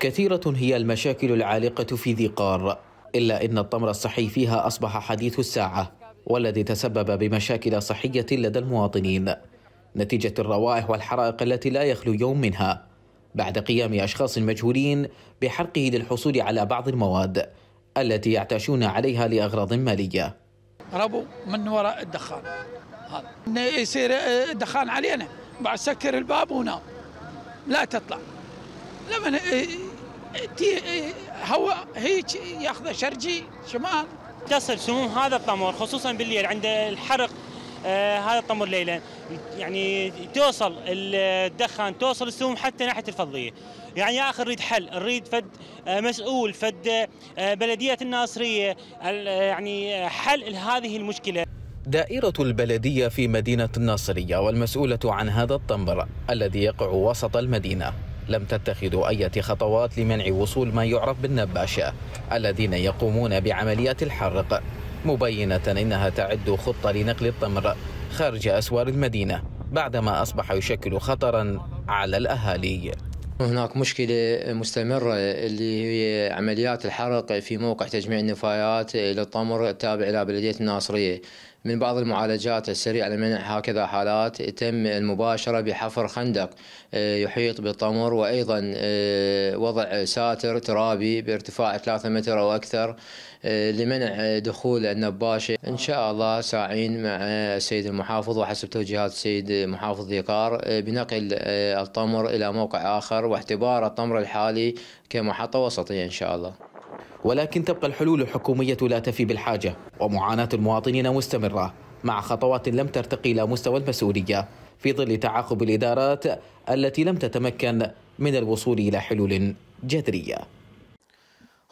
كثيرة هي المشاكل العالقة في ذي قار إلا أن الطمر الصحي فيها أصبح حديث الساعة والذي تسبب بمشاكل صحية لدى المواطنين نتيجة الروائح والحرائق التي لا يخلو يوم منها بعد قيام أشخاص مجهولين بحرقه للحصول على بعض المواد التي يعتاشون عليها لأغراض مالية ربو من وراء الدخان هذا يصير دخان علينا بعد سكر الباب ونام لا تطلع لما إيه، إيه، هو هيك ياخذه شرجي شمال تصل سموم هذا الطمر خصوصا بالليل عند الحرق آه هذا الطمر ليلا يعني توصل الدخان توصل السموم حتى ناحيه الفضيه يعني يا اخي نريد حل نريد فد آه، مسؤول فد آه، بلديه الناصريه آه، يعني حل لهذه المشكله دائرة البلدية في مدينة الناصرية والمسؤولة عن هذا الطنبر الذي يقع وسط المدينة لم تتخذوا أي خطوات لمنع وصول ما يعرف بالنباشة الذين يقومون بعمليات الحرق مبينة إنها تعد خطة لنقل التمر خارج أسوار المدينة بعدما أصبح يشكل خطرا على الأهالي هناك مشكلة مستمرة اللي هي عمليات الحرق في موقع تجميع النفايات للطمر التابع إلى بلدية الناصرية من بعض المعالجات السريعة لمنع هكذا حالات تم المباشرة بحفر خندق آه، يحيط بالطمر وأيضا آه، وضع ساتر ترابي بارتفاع 3 متر أو أكثر آه، لمنع دخول النباشة إن شاء الله ساعين مع السيد المحافظ وحسب توجيهات السيد محافظ ذيقار بنقل الطمر إلى موقع آخر واعتبار الطمر الحالي كمحطة وسطية إن شاء الله ولكن تبقى الحلول الحكومية لا تفي بالحاجة ومعاناة المواطنين مستمرة مع خطوات لم ترتقي إلى مستوى المسؤولية في ظل تعاقب الإدارات التي لم تتمكن من الوصول إلى حلول جذرية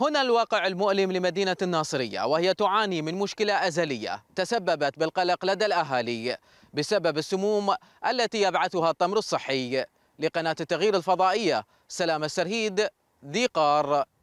هنا الواقع المؤلم لمدينة الناصرية وهي تعاني من مشكلة أزلية تسببت بالقلق لدى الأهالي بسبب السموم التي يبعثها التمر الصحي لقناة التغيير الفضائية سلام السرهيد ذي قار